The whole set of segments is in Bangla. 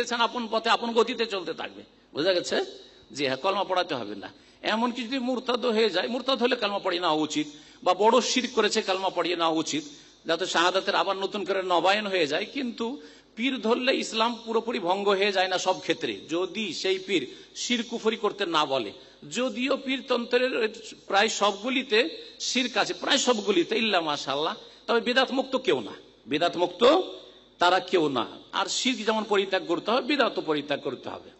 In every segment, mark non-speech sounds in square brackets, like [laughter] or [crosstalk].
দিয়েছেন আপন পথে আপন গতিতে চলতে থাকবে বোঝা গেছে যে হ্যাঁ কলমা পড়াতে হবে না এমনকি যদি মূর্তাদ হয়ে যায় মূর্তাদ হলে কালমা পড়িয়ে নেওয়া উচিত বা বড় শির করেছে কালমা পড়িয়ে নেওয়া উচিত যাতে শাহাদাতের আবার নতুন করে নবায়ন হয়ে যায় কিন্তু পীর ধরলে ইসলাম পুরোপুরি ভঙ্গ হয়ে যায় না সব ক্ষেত্রে যদি সেই পীর শির কুফরি করতে না বলে যদিও পীর তন্ত্রের প্রায় সবগুলিতে শির কাছে প্রায় সবগুলিতে ইল্লা মাসাল্লাহ তবে বেদাত মুক্ত কেউ না বেদাত মুক্ত তারা কেউ না আর শির যেমন পরিত্যাগ করতে হবে বিদাত পরিত্যাগ করতে হবে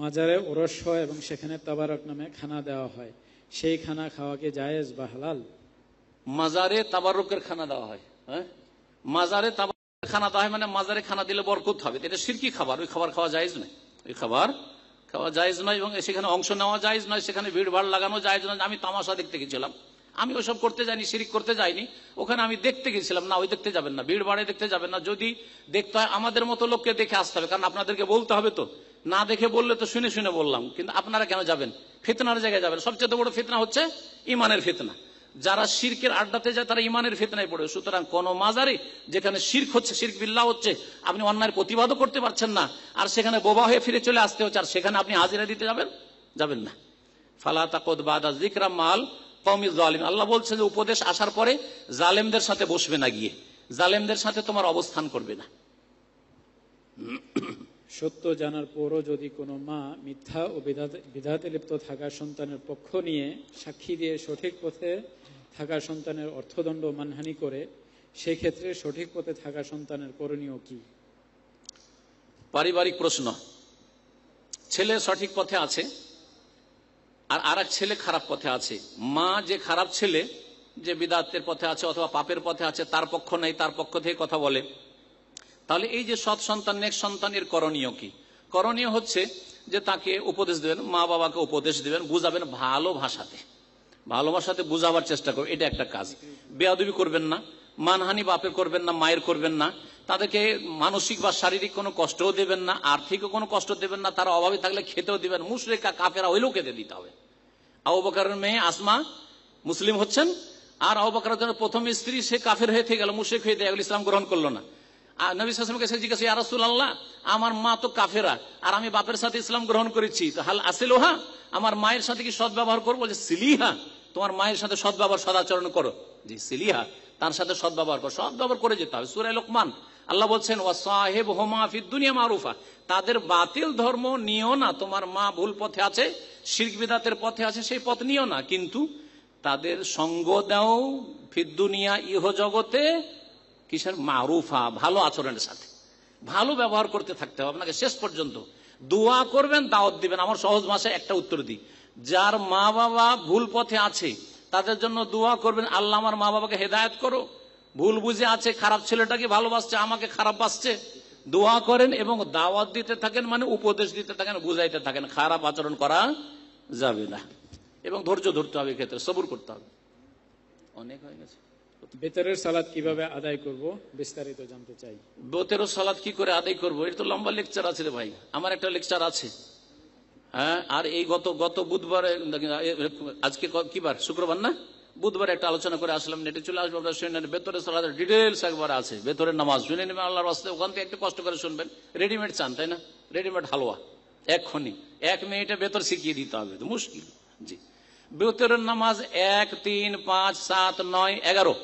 মাজারে ওরস হয় এবং সেখানে তাবারক নামে খানা দেওয়া হয় সেই খানা খাওয়াকে জায়েজ বা হালাল মাজারে তাবারকের খানা দেওয়া হয় হ্যাঁ মাজারে তাবারকের খানা দেওয়া হয় মানে মাজারে খানা দিলে বরকত হবে এটা সিরকি খাবার ওই খাবার খাওয়া জায়েজ নয় ওই খাবার খাওয়া জায়েজ নয় এবং সেখানে অংশ নেওয়া জায়েজ নয় সেখানে ভিড় ভাড় লাগানো জায়েজ নয় আমি তামাশা দেখতে গেছিলাম আমি ওসব করতে যাইনি সিরিক করতে যাইনি ওখানে আমি দেখতে গেছিলাম না ওই দেখতে যাবেন না ভিড় বাড়ে দেখতে যাবেন না যদি দেখতে হয় আমাদের মতো লোককে দেখে আসতে হবে কারণ আপনাদেরকে বলতে হবে তো না দেখে বললে তো শুনে শুনে বললাম কিন্তু আপনারা কেন যাবেন ফিতনার জায়গায় যাবেন সবচেয়ে বড় ফিতনা হচ্ছে ইমানের ফিতনা যারা শিরকের আড্ডাতে যায় তারা ইমানের ফেতনায় পড়ে সুতরাং কোন মাজারে যেখানে শির্ক হচ্ছে শির্ক বিল্লাহ হচ্ছে আপনি অন্যায় প্রতিবাদও করতে পারছেন না আর সেখানে বোবা হয়ে ফিরে চলে আসতে হচ্ছে আর সেখানে আপনি হাজিরা দিতে যাবেন যাবেন না ফালা তাকদ বাদা জিকরা মাল কমি জালিম আল্লাহ বলছে যে উপদেশ আসার পরে জালেমদের সাথে বসবে না গিয়ে জালেমদের সাথে তোমার অবস্থান করবে না সত্য জানার পরও যদি কোনো মা মিথ্যা ও বিধাতে লিপ্ত থাকা সন্তানের পক্ষ নিয়ে সাক্ষী দিয়ে সঠিক পথে থাকা সন্তানের অর্থদণ্ড মানহানি করে সেক্ষেত্রে সঠিক পথে থাকা সন্তানের করণীয় কি পারিবারিক প্রশ্ন ছেলে সঠিক পথে আছে আর আর ছেলে খারাপ পথে আছে মা যে খারাপ ছেলে যে বিদাতের পথে আছে অথবা পাপের পথে আছে তার পক্ষ নেই তার পক্ষ থেকে কথা বলে তাহলে এই যে সৎ সন্তান নেক সন্তানের করণীয় কি করণীয় হচ্ছে যে তাকে উপদেশ দেবেন মা বাবাকে উপদেশ দেবেন বুঝাবেন ভালো ভাষাতে ভালোবাসাতে বুঝাবার চেষ্টা করবেন এটা একটা কাজ বেয়াদবি করবেন না মানহানি বাপের করবেন না মায়ের করবেন না তাদেরকে মানসিক বা শারীরিক কোনো কষ্টও দেবেন না আর্থিকও কোনো কষ্ট দেবেন না তারা অভাবে থাকলে খেতেও দেবেন মুশরেকা কাফেরা ওই লোকেদের দিতে হবে আবু মেয়ে আসমা মুসলিম হচ্ছেন আর আবকার প্রথম স্ত্রী সে কাফের হয়ে গেল মুশেক হয়ে দেয় ইসলাম গ্রহণ করলো না আর নবী সে জিজ্ঞাসা ইয়ারসুল আল্লাহ আমার মা তো কাফেরা আর আমি বাপের সাথে ইসলাম গ্রহণ করেছি হাল আমার মায়ের সাথে কি সদ্ব্যবহার করবো সিলিহা তোমার মায়ের সাথে সদ্ব্যবহার সদাচরণ করো জি সিলিহা তার সাথে সদ ব্যবহার কর সদ ব্যবহার করে যেতে হবে সুরাই লোকমান আল্লাহ বলছেন ও সাহেব হোমা দুনিয়া মারুফা তাদের বাতিল ধর্ম নিও না তোমার মা ভুল পথে আছে শির্ক বিদাতের পথে আছে সেই পথ নিও না কিন্তু তাদের সঙ্গ দাও ফিদ্দুনিয়া ইহ জগতে কিসের মারুফা ভালো আচরণের সাথে ভালো ব্যবহার করতে থাকতে হবে আপনাকে শেষ পর্যন্ত দোয়া করবেন দাওয়াত দিবেন আমার সহজ ভাষায় একটা উত্তর দিই যার মা বাবা ভুল পথে আছে তাদের জন্য দোয়া করবেন আল্লাহ আমার মা বাবাকে হেদায়ত করো ভুল বুঝে আছে খারাপ ছেলেটাকে ভালোবাসছে আমাকে খারাপ বাসছে দোয়া করেন এবং দাওয়াত দিতে থাকেন মানে উপদেশ দিতে থাকেন বুঝাইতে থাকেন খারাপ আচরণ করা যাবে না এবং ধৈর্য ধরতে হবে ক্ষেত্রে সবুর করতে হবে অনেক হয়ে গেছে বেতরের সালাদ কিভাবে আদায় করবো বিস্তারিত জানতে চাই বেতের সালাদ কি করে আদায় করবো এটা তো লম্বা লেকচার আছে রে ভাই আমার একটা লেকচার আছে হ্যাঁ আর এই গত গত বুধবারে আজকে কি বার শুক্রবার না বুধবার একটা আলোচনা করে আসলাম নেটে চলে আসবো আপনার ভেতরে সালাদের ডিটেলস একবার আছে ভেতরে নামাজ শুনে নেবেন আল্লাহর আসতে ওখান থেকে একটু কষ্ট করে শুনবেন রেডিমেড চান তাই না রেডিমেড হালুয়া এক্ষুনি এক মিনিটে ভেতর শিখিয়ে দিতে হবে তো মুশকিল জি ভেতরের নামাজ এক তিন পাঁচ সাত নয় এগারো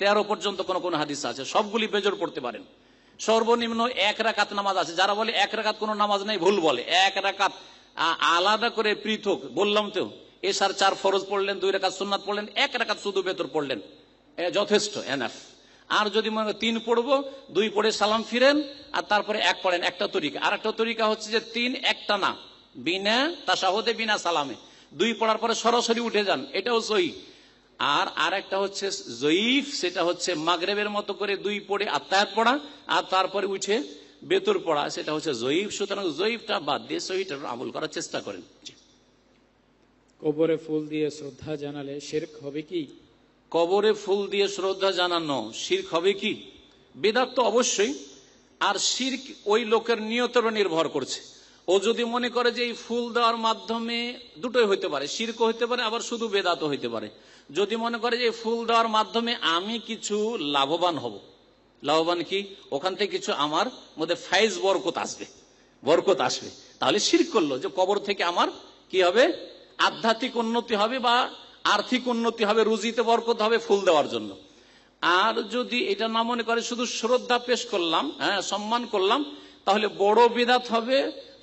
তেরো পর্যন্ত কোন কোন হাদিস আছে সবগুলি বেজর পড়তে পারেন সর্বনিম্ন এক রাকাত নামাজ আছে যারা বলে এক রাকাত কোনো নামাজ নেই ভুল বলে এক রাকাত আলাদা করে পৃথক বললাম তো এসার চার ফরজ পড়লেন দুই রেখা সুন্নাত পড়লেন এক রেখা শুধু বেতর পড়লেন যথেষ্ট এনাফ আর যদি মনে তিন পড়বো দুই পড়ে সালাম ফিরেন আর তারপরে এক পড়েন একটা তরিকা আর একটা তরিকা হচ্ছে যে তিন একটা না বিনা তাসাহদে বিনা সালামে দুই পড়ার পরে সরাসরি উঠে যান এটাও জয়ী আর আর একটা হচ্ছে জয়ীফ সেটা হচ্ছে মাগরেবের মতো করে দুই পড়ে আত্মায়াত পড়া আর তারপরে উঠে বেতর পড়া সেটা হচ্ছে জয়ীব সুতরাং জয়ীবটা বাদ দিয়ে সহিটা আমল করার চেষ্টা করেন কবরে ফুল দিয়ে শ্রদ্ধা জানালে শেরক হবে কি কবরে ফুল দিয়ে শ্রদ্ধা জানানো শির্ক হবে কি বেদাত তো অবশ্যই আর শির্ক ওই লোকের নিয়তের নির্ভর করছে ও যদি মনে করে যে এই ফুল দেওয়ার মাধ্যমে দুটোই হইতে পারে শির্ক হইতে পারে আবার শুধু বেদাত হইতে পারে যদি মনে করে যে ফুল দেওয়ার মাধ্যমে আমি কিছু লাভবান হব লাভবান কি ওখান থেকে কিছু আমার মধ্যে ফাইজ বরকত আসবে বরকত আসবে তাহলে শির করলো যে কবর থেকে আমার কি হবে আধ্যাত্মিক উন্নতি হবে বা আর্থিক উন্নতি হবে রুজিতে বরকত হবে ফুল দেওয়ার জন্য আর যদি এটা না মনে করে শুধু শ্রদ্ধা পেশ করলাম হ্যাঁ সম্মান করলাম তাহলে বড় বিধাত হবে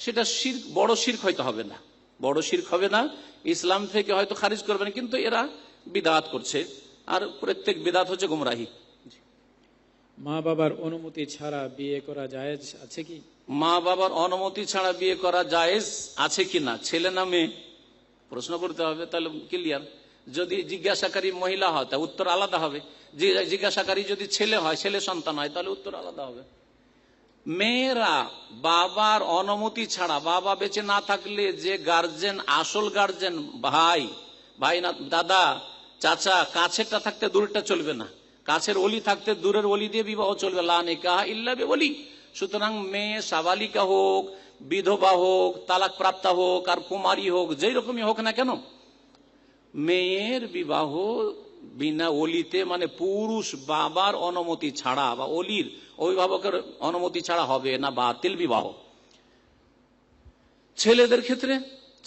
সেটা শির বড় শির্ক হয়তো হবে না বড় শির্ক হবে না ইসলাম থেকে হয়তো খারিজ করবে না কিন্তু এরা বিদাত করছে আর প্রত্যেক বিদাত হচ্ছে গুমরাহী মা বাবার অনুমতি ছাড়া বিয়ে করা জায়েজ আছে কি মা বাবার অনুমতি ছাড়া বিয়ে করা জায়েজ আছে কি না ছেলে না মেয়ে প্রশ্ন করতে হবে তাহলে ক্লিয়ার যদি জিজ্ঞাসাকারী মহিলা হয় তা উত্তর আলাদা হবে জিজ্ঞাসাকারী যদি ছেলে হয় ছেলে সন্তান হয় তাহলে উত্তর আলাদা হবে মেয়েরা বাবার অনুমতি ছাড়া বাবা বেঁচে না থাকলে যে গার্জেন আসল গার্জেন ভাই ভাই না দাদা চাচা কাছেরটা থাকতে দূরটা চলবে না কাছের অলি থাকতে দূরের অলি দিয়ে বিবাহ চলবে লাহা ইল্লা বলি সুতরাং মেয়ে সাবালিকা হোক বিধবা হোক তালাক প্রাপ্তা হোক আর কুমারী হোক যেই রকমই হোক না কেন মেয়ের বিবাহ বিনা অলিতে মানে পুরুষ বাবার অনুমতি ছাড়া বা অলির অভিভাবকের অনুমতি ছাড়া হবে না বাতিল বিবাহ ছেলেদের ক্ষেত্রে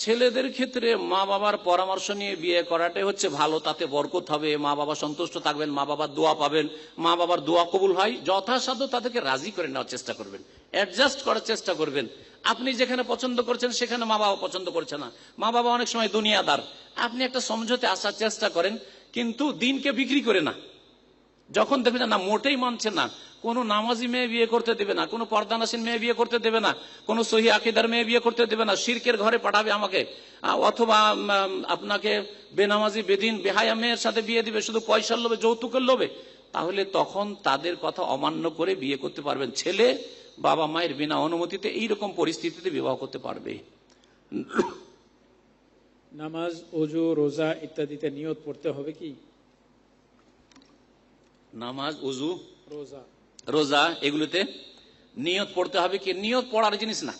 ছেলেদের ক্ষেত্রে মা বাবার পরামর্শ নিয়ে বিয়ে করাটাই হচ্ছে ভালো তাতে বরকত হবে মা বাবা সন্তুষ্ট থাকবেন মা বাবার দোয়া পাবেন মা বাবার দোয়া কবুল হয় যথাসাধ্য তাদেরকে রাজি করে নেওয়ার চেষ্টা করবেন অ্যাডজাস্ট করার চেষ্টা করবেন আপনি যেখানে পছন্দ করছেন সেখানে মা বাবা পছন্দ করছে না মা বাবা অনেক সময় দুনিয়াদার আপনি একটা সমঝোতে আসার চেষ্টা করেন কিন্তু দিনকে বিক্রি করে না যখন দেখবেন না মোটেই মানছে না কোনো নামাজি মেয়ে বিয়ে করতে দেবে না কোনো পর্দানাসীন মেয়ে বিয়ে করতে দেবে না কোনো সহি আকিদার মেয়ে বিয়ে করতে দেবে না শিরকের ঘরে পাঠাবে আমাকে অথবা আপনাকে বেনামাজি বেদিন বেহায়া মেয়ের সাথে বিয়ে দিবে শুধু পয়সার লোভে যৌতুকের লোভে তাহলে তখন তাদের কথা অমান্য করে বিয়ে করতে পারবেন ছেলে বাবা মায়ের বিনা অনুমতিতে এইরকম পরিস্থিতিতে বিবাহ করতে পারবে নামাজ অজু রোজা ইত্যাদিতে নিয়ত পড়তে হবে কি নামাজ অজু রোজা রোজা এগুলোতে নিয়ত পড়তে হবে কি নিয়ত পড়ার জিনিস না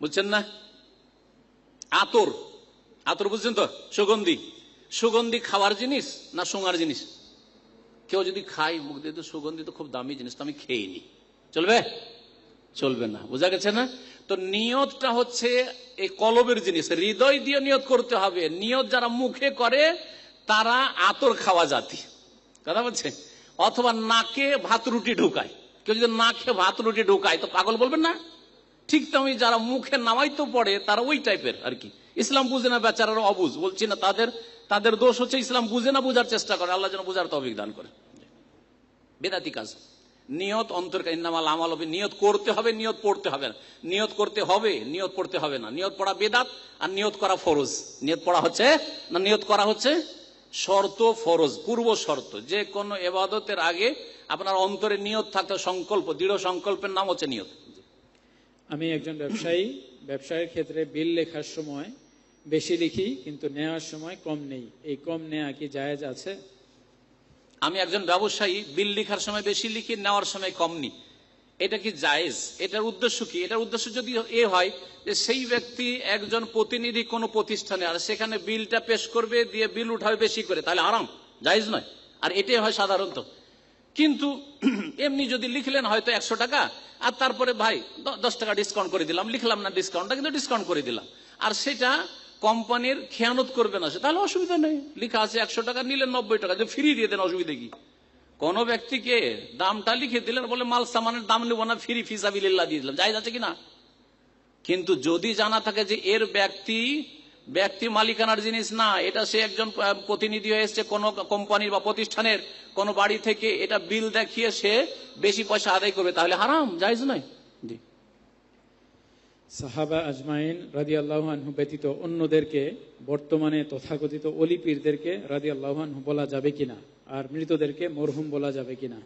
বুঝছেন না আতর আতর বুঝছেন তো সুগন্ধি সুগন্ধি খাওয়ার জিনিস না সোঙার জিনিস কেউ যদি খাই মুখ দিয়ে তো সুগন্ধি তো খুব দামি জিনিস তো আমি খেয়ে নি চলবে চলবে না বোঝা গেছে না তো নিয়তটা হচ্ছে এই কলবের জিনিস হৃদয় দিয়ে নিয়ত করতে হবে নিয়ত যারা মুখে করে তারা আতর খাওয়া জাতি কথা বলছে অথবা নাকে ভাত রুটি ঢুকায় কেউ যদি নাকে ভাত রুটি ঢুকায় তো পাগল বলবেন না ঠিক তেমনি যারা মুখে নামাই তো পড়ে তারা ওই টাইপের আর কি ইসলাম বুঝে না বেচারা অবুজ বলছি না তাদের তাদের দোষ হচ্ছে ইসলাম বুঝে না বোঝার চেষ্টা করে আল্লাহ যেন বুঝার তো অভিজ্ঞান করে বেদাতি কাজ নিয়ত অন্তর ইন্নামাল আমাল হবে নিয়ত করতে হবে নিয়ত পড়তে হবে না নিয়ত করতে হবে নিয়ত পড়তে হবে না নিয়ত পড়া বেদাত আর নিয়ত করা ফরজ নিয়ত পড়া হচ্ছে না নিয়ত করা হচ্ছে শর্ত ফরজ পূর্ব শর্ত যে কোনো এবাদতের আগে আপনার অন্তরে নিয়ত থাকতে সংকল্প দৃঢ় সংকল্পের নাম হচ্ছে নিয়ত আমি একজন ব্যবসায়ী ব্যবসায়ের ক্ষেত্রে বিল লেখার সময় বেশি লিখি কিন্তু নেওয়ার সময় কম নেই এই কম নেওয়া কি জায়েজ আছে আমি একজন ব্যবসায়ী বিল লিখার সময় বেশি লিখি নেওয়ার সময় কম নিই এটা কি জায়েজ এটার উদ্দেশ্য কি এটার উদ্দেশ্য যদি এ হয় যে সেই ব্যক্তি একজন প্রতিনিধি কোনো প্রতিষ্ঠানে আর সেখানে বিলটা পেশ করবে দিয়ে বিল উঠাবে বেশি করে তাহলে আরাম জায়েজ নয় আর এটাই হয় সাধারণত কিন্তু [clears throat] এমনি যদি লিখলেন হয়তো একশো টাকা আর তারপরে ভাই দশ টাকা ডিসকাউন্ট করে দিলাম লিখলাম না ডিসকাউন্টটা কিন্তু ডিসকাউন্ট করে দিলাম আর সেটা কোম্পানির খেয়ানত করবে না তাহলে অসুবিধা নেই লিখা আছে একশো টাকা নিলেন নব্বই টাকা ফ্রি দিয়ে দেন অসুবিধা কি কোন ব্যক্তিকে দামটা লিখে দিলেন বলে মাল সামানের দাম নেবো না ফিরি ফিসাবিল্লা দিয়ে দিলাম যাই যাচ্ছে কিনা কিন্তু যদি জানা থাকে যে এর ব্যক্তি ব্যক্তি মালিকানার জিনিস না এটা সে একজন প্রতিনিধি হয়ে এসছে কোনো কোম্পানির বা প্রতিষ্ঠানের কোনো বাড়ি থেকে এটা বিল দেখিয়ে সে বেশি পয়সা আদায় করবে তাহলে হারাম যাইজ নয় জি সাহাবা আজমাইন রাজি আল্লাহানহু ব্যতীত অন্যদেরকে বর্তমানে তথাকথিত অলি পীরদেরকে রাজি আল্লাহানহু বলা যাবে কিনা আর মৃতদেরকে মরহুম বলা যাবে কিনা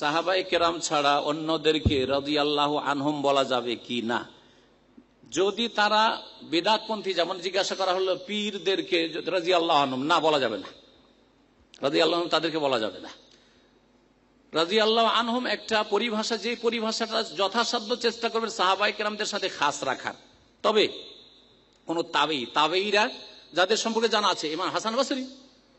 সাহাবাই কেরাম ছাড়া অন্যদেরকে রাজি আল্লাহ আনহুম বলা যাবে কি না যদি তারা বেদাতপন্থী যেমন জিজ্ঞাসা করা হলো পীরদেরকে রাজি আল্লাহ আনহুম না বলা যাবে না রাজি আল্লাহ তাদেরকে বলা যাবে না রাজি আল্লাহ আনহম একটা পরিভাষা যে পরিভাষাটা যথাসাধ্য চেষ্টা করবেন সাহাবাই কেরামদের সাথে খাস রাখার তবে কোন তাবেই তাবেইরা যাদের সম্পর্কে জানা আছে ইমাম হাসান বাসরি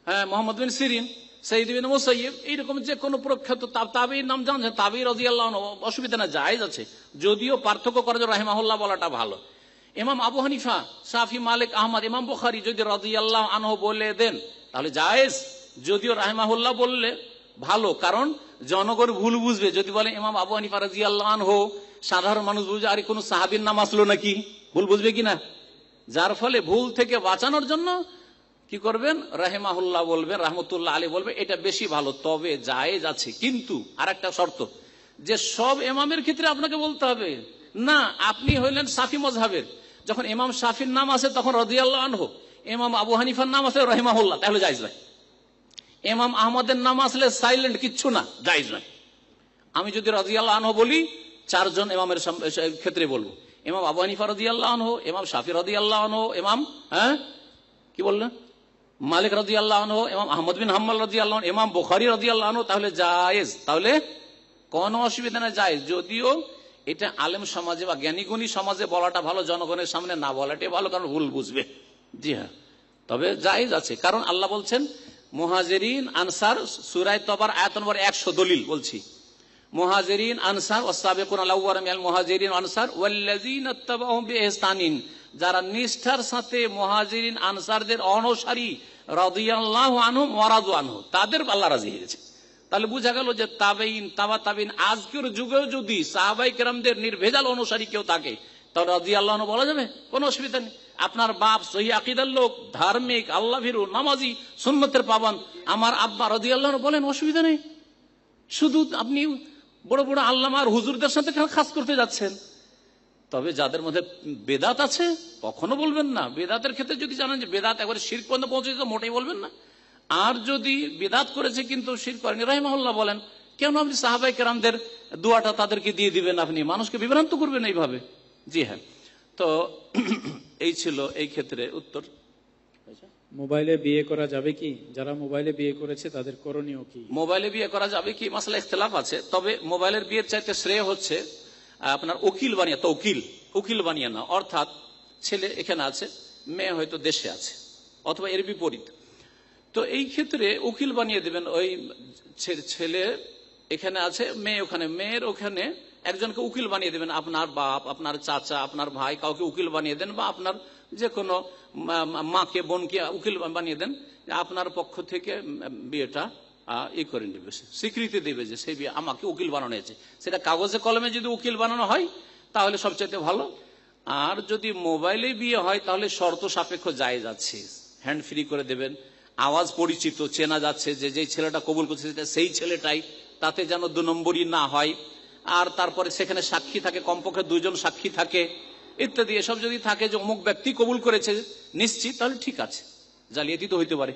হ্যাঁ মোহাম্মদ বিন সিরিন সঈদ বিন মুসাইব এইরকম যে কোনো প্রখ্যাত তাবেইর নাম জানছেন তাবি রাজি আল্লাহ অসুবিধা না জায়েজ আছে যদিও পার্থক্য করে যে রাহিমাহুল্লাহ বলাটা ভালো ইমাম আবু হানিফা সাফি মালিক আহমদ ইমাম বুখারি যদি রাজি আল্লাহ আনহ বলে দেন তাহলে জায়েজ যদিও রাহিমাহুল্লাহ বললে ভালো কারণ জনগণ ভুল বুঝবে যদি বলে ইমাম আবু হানিফা রাজি আল্লাহ হো সাধারণ মানুষ বুঝবে আর কোন সাহাবির নাম আসলো নাকি ভুল বুঝবে কিনা যার ফলে ভুল থেকে বাঁচানোর জন্য কি করবেন রাহেমাহুল্লাহ বলবেন রাহমতুল্লাহ আলী বলবে এটা বেশি ভালো তবে যায় যাচ্ছে কিন্তু আর একটা শর্ত যে সব এমামের ক্ষেত্রে আপনাকে বলতে হবে না আপনি হইলেন সাফি মজাহের যখন এমাম সাফির নাম আছে তখন রদিয়াল্লাহ আনহো এমাম আবু হানিফার নাম আছে রহেমাহুল্লাহ তাহলে যাইজ ভাই এমাম আহমদের নাম আসলে সাইলেন্ট কিচ্ছু না জায়জ নয় আমি যদি রাজিয়াল্লাহ আনহ বলি চারজন এমামের ক্ষেত্রে বলবো এমাম আবু হানিফা রাজিয়াল্লাহ আনহ এমাম শাফি রাজিয়াল্লাহ আনহ এমাম হ্যাঁ কি বললেন মালিক রাজি আল্লাহ এমাম আহমদ বিন হাম্মাল রাজি আল্লাহ এমাম বোখারি রাজি আল্লাহ তাহলে জায়েজ তাহলে কোনো অসুবিধা না যায় যদিও এটা আলেম সমাজে বা জ্ঞানীগুণী সমাজে বলাটা ভালো জনগণের সামনে না বলাটাই ভালো কারণ ভুল বুঝবে জি হ্যাঁ তবে জায়েজ আছে কারণ আল্লাহ বলছেন মোহাজেরিন আনসার সুরাই তবার আয়াত নম্বর একশো দলিল বলছি মোহাজেরিন আনসার ওসাবেকুন আলাউয়াল মোহাজেরিন আনসার ওয়াল্লাজিন বেহস্তানিন যারা নিষ্ঠার সাথে মোহাজেরিন আনসারদের অনসারী রাদিয়াল্লাহু আনহুম ওয়ারাদু আনহু তাদের আল্লাহ রাজি হয়েছে তাহলে বোঝা গেল যে তাবেইন তাবা তাবিন আজকের যুগেও যদি সাহাবাই কেরামদের নির্ভেজাল অনুসারী কেউ থাকে তাহলে রাজি আল্লাহ বলা যাবে কোনো অসুবিধা নেই আপনার বাপ সহি আকিদার লোক ধার্মিক আল্লাহ ভিরু নামাজি সুন্নতের পাবান আমার আব্বা রদি আল্লাহ বলেন অসুবিধা নেই শুধু আপনি বড় বড় আল্লামার হুজুরদের সাথে খাস করতে যাচ্ছেন তবে যাদের মধ্যে বেদাত আছে কখনো বলবেন না বেদাতের ক্ষেত্রে যদি জানেন যে বেদাত একবারে শির পর্যন্ত পৌঁছে তো মোটেই বলবেন না আর যদি বেদাত করেছে কিন্তু শির করেন রাহিমাহুল্লাহ বলেন কেন আপনি সাহাবাই কেরামদের দোয়াটা তাদেরকে দিয়ে দিবেন আপনি মানুষকে বিভ্রান্ত করবেন এইভাবে জি হ্যাঁ তো এই ছিল এই ক্ষেত্রে উত্তর মোবাইলে বিয়ে করা যাবে কি যারা মোবাইলে বিয়ে করেছে তাদের করণীয় কি মোবাইলে বিয়ে করা যাবে কি মাসলা ইখতলাফ আছে তবে মোবাইলের বিয়ের চাইতে শ্রেয় হচ্ছে আপনার উকিল বানিয়ে তো উকিল উকিল বানিয়ে না অর্থাৎ ছেলে এখানে আছে মেয়ে হয়তো দেশে আছে অথবা এর বিপরীত তো এই ক্ষেত্রে উকিল বানিয়ে দেবেন ওই ছেলে এখানে আছে মেয়ে ওখানে মেয়ের ওখানে একজনকে উকিল বানিয়ে দেবেন আপনার বাপ আপনার চাচা আপনার ভাই কাউকে উকিল বানিয়ে দেন বা আপনার যে কোনো মাকে বোনকে উকিল বানিয়ে দেন আপনার পক্ষ থেকে বিয়েটা ই করে নেবে স্বীকৃতি দেবে যে সে বিয়ে আমাকে উকিল বানানো হয়েছে সেটা কাগজে কলমে যদি উকিল বানানো হয় তাহলে সবচেয়ে ভালো আর যদি মোবাইলে বিয়ে হয় তাহলে শর্ত সাপেক্ষ যায় যাচ্ছে হ্যান্ড ফ্রি করে দেবেন আওয়াজ পরিচিত চেনা যাচ্ছে যে যে ছেলেটা কবুল করছে সেটা সেই ছেলেটাই তাতে যেন দু নম্বরই না হয় আর তারপরে সেখানে সাক্ষী থাকে কমপক্ষে দুজন সাক্ষী থাকে ইত্যাদি এসব যদি থাকে যে অমুক ব্যক্তি কবুল করেছে নিশ্চিত তাহলে ঠিক আছে জালিয়াতি তো হইতে পারে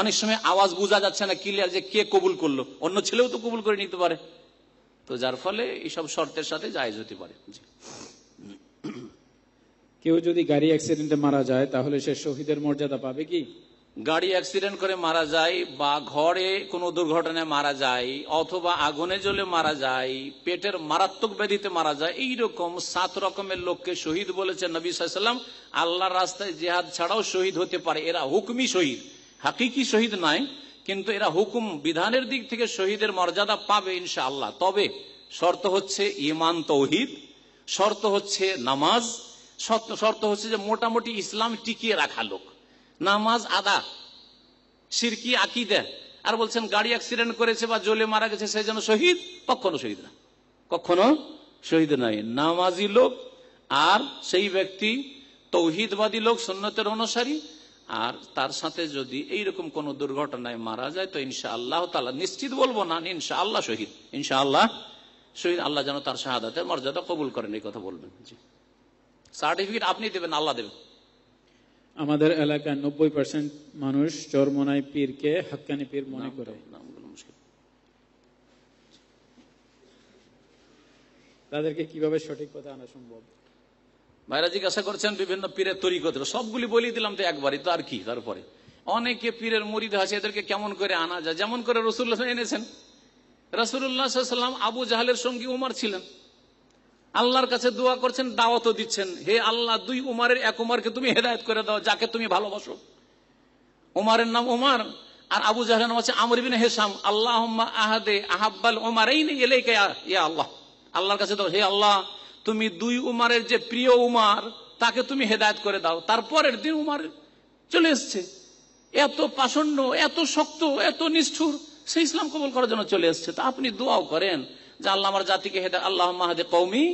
অনেক সময় আওয়াজ বোঝা যাচ্ছে না ক্লিয়ার যে কে কবুল করলো অন্য ছেলেও তো কবুল করে নিতে পারে তো যার ফলে এইসব শর্তের সাথে জায়জ হতে পারে কেউ যদি গাড়ি অ্যাক্সিডেন্টে মারা যায় তাহলে সে শহীদের মর্যাদা পাবে কি গাড়ি অ্যাক্সিডেন্ট করে মারা যায় বা ঘরে কোনো দুর্ঘটনায় মারা যায় অথবা আগুনে জ্বলে মারা যায় পেটের মারাত্মক ব্যাধিতে মারা যায় এই রকম সাত রকমের লোককে শহীদ বলেছেন নবী সাল্লাম আল্লাহর রাস্তায় জেহাদ ছাড়াও শহীদ হতে পারে এরা হুকুমই শহীদ হাকিকি শহীদ নাই কিন্তু এরা হুকুম বিধানের দিক থেকে শহীদের মর্যাদা পাবে ইনশা আল্লাহ তবে শর্ত হচ্ছে ইমান তৌহিদ শর্ত হচ্ছে নামাজ শর্ত হচ্ছে যে মোটামুটি ইসলাম টিকিয়ে রাখা লোক নামাজ আদা সিরকি দেয় আর বলছেন গাড়ি অ্যাক্সিডেন্ট করেছে বা জলে মারা গেছে সেই যেন শহীদ কখনো শহীদ না কখনো শহীদ নাই নামাজি লোক আর সেই ব্যক্তি তৌহিদবাদী লোক সন্ন্যতের অনুসারী আর তার সাথে যদি এইরকম কোন দুর্ঘটনায় মারা যায় তো ইনশা আল্লাহ তালা নিশ্চিত বলবো না ইনশা আল্লাহ শহীদ ইনশা আল্লাহ শহীদ আল্লাহ যেন তার শাহাদাতের মর্যাদা কবুল করেন এই কথা বলবেন সার্টিফিকেট আপনি দেবেন আল্লাহ দেবেন আমাদের এলাকার নব্বই পার্সেন্ট মানুষ চরমোনাই পীরকে হাক্কানি পীর মনে করে তাদেরকে কিভাবে সঠিক কথা আনা সম্ভব ভাইরা জিজ্ঞাসা করছেন বিভিন্ন পীরের করতে সবগুলি বলি দিলাম তো একবারই তো আর কি তারপরে অনেকে পীরের মরিদ আছে এদেরকে কেমন করে আনা যায় যেমন করে রসুল্লাহ এনেছেন রসুল্লাহ আবু জাহালের সঙ্গী উমার ছিলেন আল্লাহর কাছে দোয়া করছেন দাওয়াত দিচ্ছেন হে আল্লাহ দুই উমারের এক উমারকে তুমি হেদায়ত করে দাও যাকে তুমি ভালোবাসো উমারের নাম উমার আর আবু জাহের নাম আছে আমর বিন হেসাম আল্লাহ আহাদে আহাব্বাল উমার এই নেই এলে আল্লাহ আল্লাহর কাছে দাও হে আল্লাহ তুমি দুই উমারের যে প্রিয় উমার তাকে তুমি হেদায়ত করে দাও তারপরের দিন উমার চলে এসছে এত পাষণ্ড এত শক্ত এত নিষ্ঠুর সে ইসলাম কবল করার জন্য চলে এসছে তা আপনি দোয়াও করেন যে আল্লাহ আমার জাতিকে হেদে আল্লাহ মাহাদে কৌমি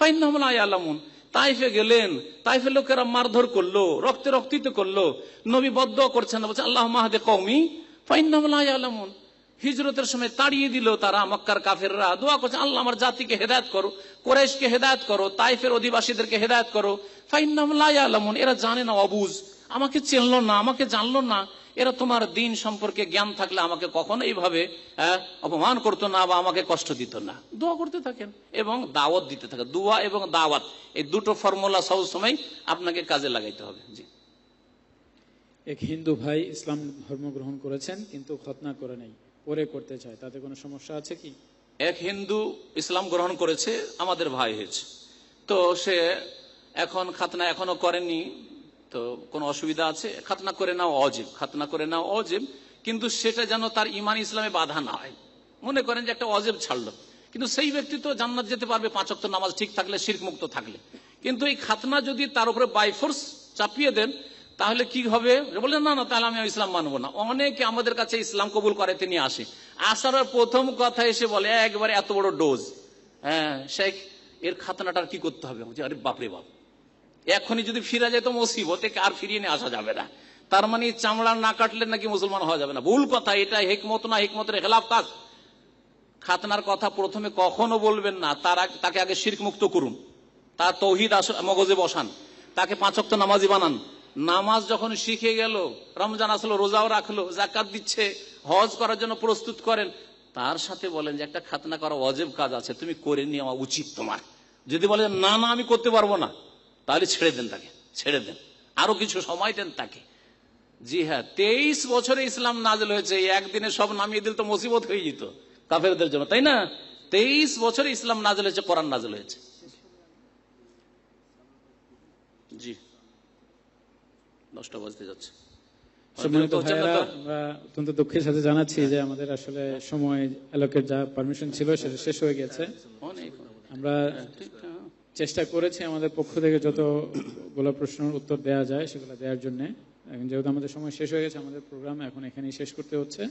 ফাইনামুল আলামুন তাইফে গেলেন তাইফে লোকেরা মারধর করলো রক্তে রক্তিত করলো নবী বদ্ধ করছেন না বলছেন আল্লাহ মাহাদে কৌমি ফাইন আলামুন হিজরতের সময় তাড়িয়ে দিল তারা মক্কার কাফেররা দোয়া করছে আল্লাহ আমার জাতিকে হেদায়ত করো কোরেশকে হেদায়ত করো তাইফের অধিবাসীদেরকে হেদায়ত করো ফাইনামুল আলামুন এরা জানে না অবুজ আমাকে চেনল না আমাকে জানলো না এরা তোমার দিন সম্পর্কে জ্ঞান থাকলে আমাকে কখনো এইভাবে অপমান করতো না বা আমাকে কষ্ট দিত না দোয়া করতে থাকেন এবং দাওয়াত দিতে থাকেন দোয়া এবং দাওয়াত এই দুটো ফর্মুলা সব সময় আপনাকে কাজে লাগাইতে হবে জি এক হিন্দু ভাই ইসলাম ধর্ম গ্রহণ করেছেন কিন্তু খতনা করে নাই পরে করতে চায় তাতে কোনো সমস্যা আছে কি এক হিন্দু ইসলাম গ্রহণ করেছে আমাদের ভাই হয়েছে তো সে এখন খাতনা এখনো করেনি তো কোনো অসুবিধা আছে খাতনা করে নাও অজেব খাতনা করে নাও অজেব কিন্তু সেটা যেন তার ইমান ইসলামে বাধা না হয় মনে করেন যে একটা অজেব ছাড়লো কিন্তু সেই ব্যক্তি তো জান্নাত যেতে পারবে পাঁচক্ত নামাজ ঠিক থাকলে শির্ক মুক্ত থাকলে কিন্তু এই খাতনা যদি তার উপরে বাইফোর্স চাপিয়ে দেন তাহলে কি হবে বললেন না না তাহলে আমি ইসলাম মানবো না অনেকে আমাদের কাছে ইসলাম কবুল করে তিনি আসে আসার প্রথম কথা এসে বলে একবারে এত বড় ডোজ হ্যাঁ শেখ এর খাতনাটার কি করতে হবে আরে বাপরে বাপ এখনই যদি ফিরা যায় তো মুসিবতে আর ফিরিয়ে নিয়ে আসা যাবে না তার মানে চামড়া না কাটলে নাকি মুসলমান হওয়া যাবে না ভুল কথা এটা হেকমত না হেকমতের খেলাফ কাজ খাতনার কথা প্রথমে কখনো বলবেন না তার তাকে আগে শির্ক মুক্ত করুন তার তৌহিদ মগজে বসান তাকে পাঁচক নামাজি বানান নামাজ যখন শিখে গেল রমজান আসলো রোজাও রাখলো জাকাত দিচ্ছে হজ করার জন্য প্রস্তুত করেন তার সাথে বলেন যে একটা খাতনা করা অজেব কাজ আছে তুমি করে নিয়ে আমার উচিত তোমার যদি বলেন না না আমি করতে পারবো না তাহলে ছেড়ে দেন তাকে ছেড়ে দেন আরো কিছু সময় দেন তাকে জি হ্যাঁ তেইশ বছরে ইসলাম নাজল হয়েছে একদিনে সব নামিয়ে দিল তো মুসিবত হয়ে যেত কাফেরদের জন্য তাই না তেইশ বছরে ইসলাম নাজল হয়েছে কোরআন নাজল হয়েছে জি নষ্ট বাজতে যাচ্ছে অত্যন্ত দুঃখের সাথে জানাচ্ছি যে আমাদের আসলে সময় যা পারমিশন ছিল সেটা শেষ হয়ে গেছে আমরা হ্যাঁ, চেষ্টা করেছে আমাদের পক্ষ থেকে যতগুলো প্রশ্নের উত্তর দেওয়া যায় সেগুলো দেওয়ার জন্যে এখন যেহেতু আমাদের সময় শেষ হয়ে গেছে আমাদের প্রোগ্রাম এখন এখানেই শেষ করতে হচ্ছে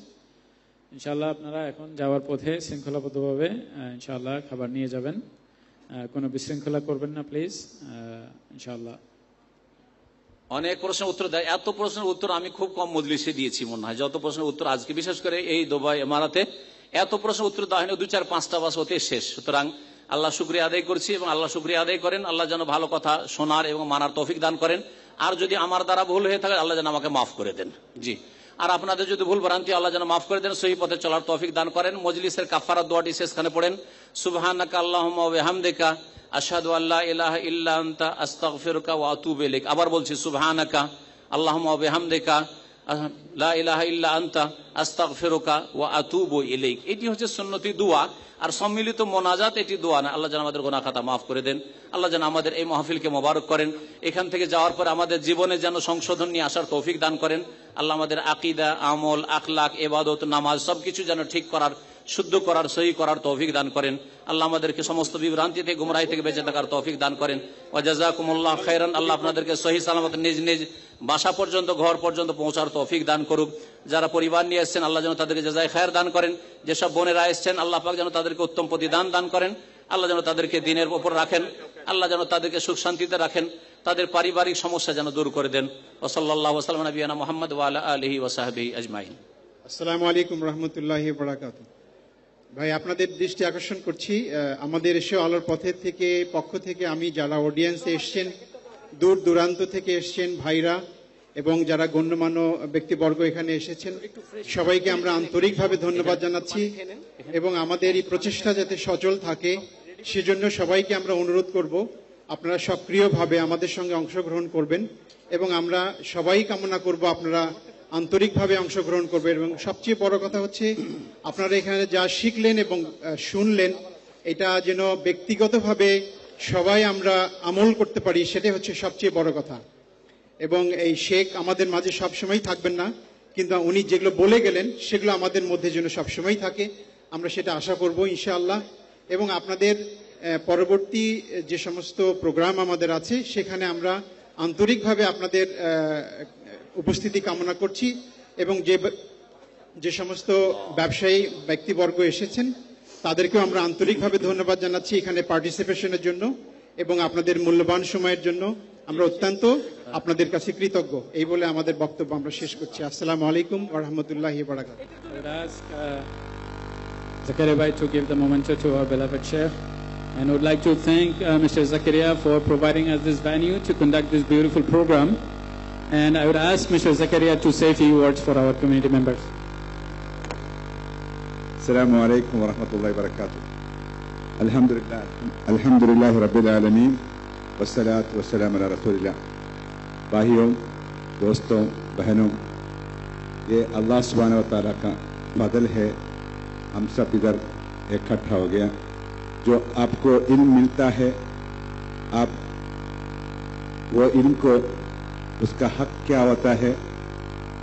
ইনশাল্লাহ আপনারা এখন যাওয়ার পথে শৃঙ্খলাবদ্ধভাবে ইনশাল্লাহ খাবার নিয়ে যাবেন কোনো বিশৃঙ্খলা করবেন না প্লিজ ইনশাল্লাহ অনেক প্রশ্নের উত্তর দেয় এত প্রশ্নের উত্তর আমি খুব কম মজলিসে দিয়েছি মনে হয় যত প্রশ্নের উত্তর আজকে বিশেষ করে এই দোবাই এমারাতে এত প্রশ্নের উত্তর দেওয়া হয়নি দু চার পাঁচটা বাস হতে শেষ সুতরাং আল্লাহ শুক্রিয়া আদায় করছি এবং আল্লাহ শুক্রিয়া আদায় করেন আল্লাহ যেন ভালো কথা শোনার এবং মানার তৌফিক দান করেন আর যদি আমার দ্বারা ভুল হয়ে থাকে আল্লাহ যেন আমাকে মাফ করে দেন জি আর আপনাদের যদি ভুল ভ্রান্তি আল্লাহ যেন মাফ করে দেন সেই পথে চলার তৌফিক দান করেন মজলিসের কাফারা দোয়াটি শেষখানে পড়েন সুবহানাকা আল্লাহুম্মা ওয়া বিহামদিকা আশহাদু আল্লা ইলাহা ইল্লা আনতা আস্তাগফিরুকা ওয়া আবার বলছি সুবহানাকা আল্লাহুম্মা বেহাম বিহামদিকা লা ইলাহা ইল্লা আন্তা আস্তাক ফেরোকা ও আতুব ইলেক এটি হচ্ছে সুন্নতি দোয়া আর সম্মিলিত মোনাজাত এটি দোয়া না আল্লাহ যেন আমাদের গোনা খাতা মাফ করে দেন আল্লাহ যেন আমাদের এই মাহফিলকে মোবারক করেন এখান থেকে যাওয়ার পর আমাদের জীবনে যেন সংশোধন নিয়ে আসার তৌফিক দান করেন আল্লাহ আমাদের আকিদা আমল আখলাক এবাদত নামাজ সবকিছু যেন ঠিক করার শুদ্ধ করার সহি করার তৌফিক দান করেন আল্লাহ আমাদেরকে সমস্ত বিভ্রান্তি থেকে গুমরাই থেকে বেঁচে থাকার তৌফিক দান করেন ওয়াজাকুমুল্লাহ খাইরান আল্লাহ আপনাদেরকে সহি সালামত নিজ নিজ বাসা পর্যন্ত ঘর পর্যন্ত পৌঁছার তৌফিক দান করুক যারা পরিবার নিয়ে এসছেন আল্লাহ যেন তাদেরকে জাজায় খায়ের দান করেন যেসব বোনেরা এসছেন আল্লাহ পাক যেন তাদেরকে উত্তম প্রতিদান দান করেন আল্লাহ যেন তাদেরকে দিনের উপর রাখেন আল্লাহ যেন তাদেরকে সুখ শান্তিতে রাখেন তাদের পারিবারিক সমস্যা যেন দূর করে দেন ওসল্লাহ সালাম নবীনা মোহাম্মদ ওয়ালা আলহি ওসাহাবি আজমাইন আসসালামু আলাইকুম রহমতুল্লাহ বরাকাতুহ ভাই আপনাদের দৃষ্টি আকর্ষণ করছি আমাদের এসে আলোর পথের থেকে পক্ষ থেকে আমি যারা অডিয়েন্সে এসছেন দূর দূরান্ত থেকে এসছেন ভাইরা এবং যারা গণ্যমান্য ব্যক্তিবর্গ এখানে এসেছেন সবাইকে আমরা আন্তরিকভাবে ধন্যবাদ জানাচ্ছি এবং আমাদের এই প্রচেষ্টা যাতে সচল থাকে সেজন্য সবাইকে আমরা অনুরোধ করব আপনারা সক্রিয়ভাবে আমাদের সঙ্গে অংশগ্রহণ করবেন এবং আমরা সবাই কামনা করব আপনারা আন্তরিকভাবে অংশগ্রহণ করবে এবং সবচেয়ে বড় কথা হচ্ছে আপনারা এখানে যা শিখলেন এবং শুনলেন এটা যেন ব্যক্তিগতভাবে সবাই আমরা আমল করতে পারি সেটাই হচ্ছে সবচেয়ে বড় কথা এবং এই শেখ আমাদের মাঝে সবসময়ই থাকবেন না কিন্তু উনি যেগুলো বলে গেলেন সেগুলো আমাদের মধ্যে যেন সবসময় থাকে আমরা সেটা আশা করব ইনশাআল্লাহ এবং আপনাদের পরবর্তী যে সমস্ত প্রোগ্রাম আমাদের আছে সেখানে আমরা আন্তরিকভাবে আপনাদের উপস্থিতি কামনা করছি এবং যে যে সমস্ত ব্যবসায়ী ব্যক্তিবর্গ এসেছেন তাদেরকেও আমরা আন্তরিকভাবে ধন্যবাদ জানাচ্ছি এখানে পার্টিসিপেশনের জন্য এবং আপনাদের মূল্যবান সময়ের জন্য আমরা অত্যন্ত আপনাদের কাছে কৃতজ্ঞ এই বলে আমাদের বক্তব্য আমরা শেষ করছি আসসালামু আলাইকুম রহমতুল্লাহ uh, Zakaria Bhai to give the memento to our beloved Sheikh. And I would like to thank uh, Mr. Zakaria for providing us this venue to conduct this beautiful program. السلام علیکم ورحمۃ اللہ وبرکاتہ الحمد للہ رب العالمین بھائیوں دوستوں بہنوں یہ اللہ سبحان و تعالیٰ کا بادل ہے ہم سب ادھر اکٹھا ہو گیا جو آپ کو علم ملتا ہے آپ وہ علم کو اس کا حق کیا ہوتا ہے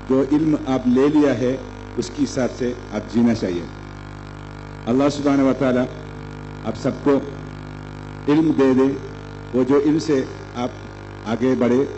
جو علم آپ لے لیا ہے اس کے حساب سے آپ جینا چاہیے اللہ سبحانہ و تعالیٰ آپ سب کو علم دے دے وہ جو علم سے آپ آگے بڑھے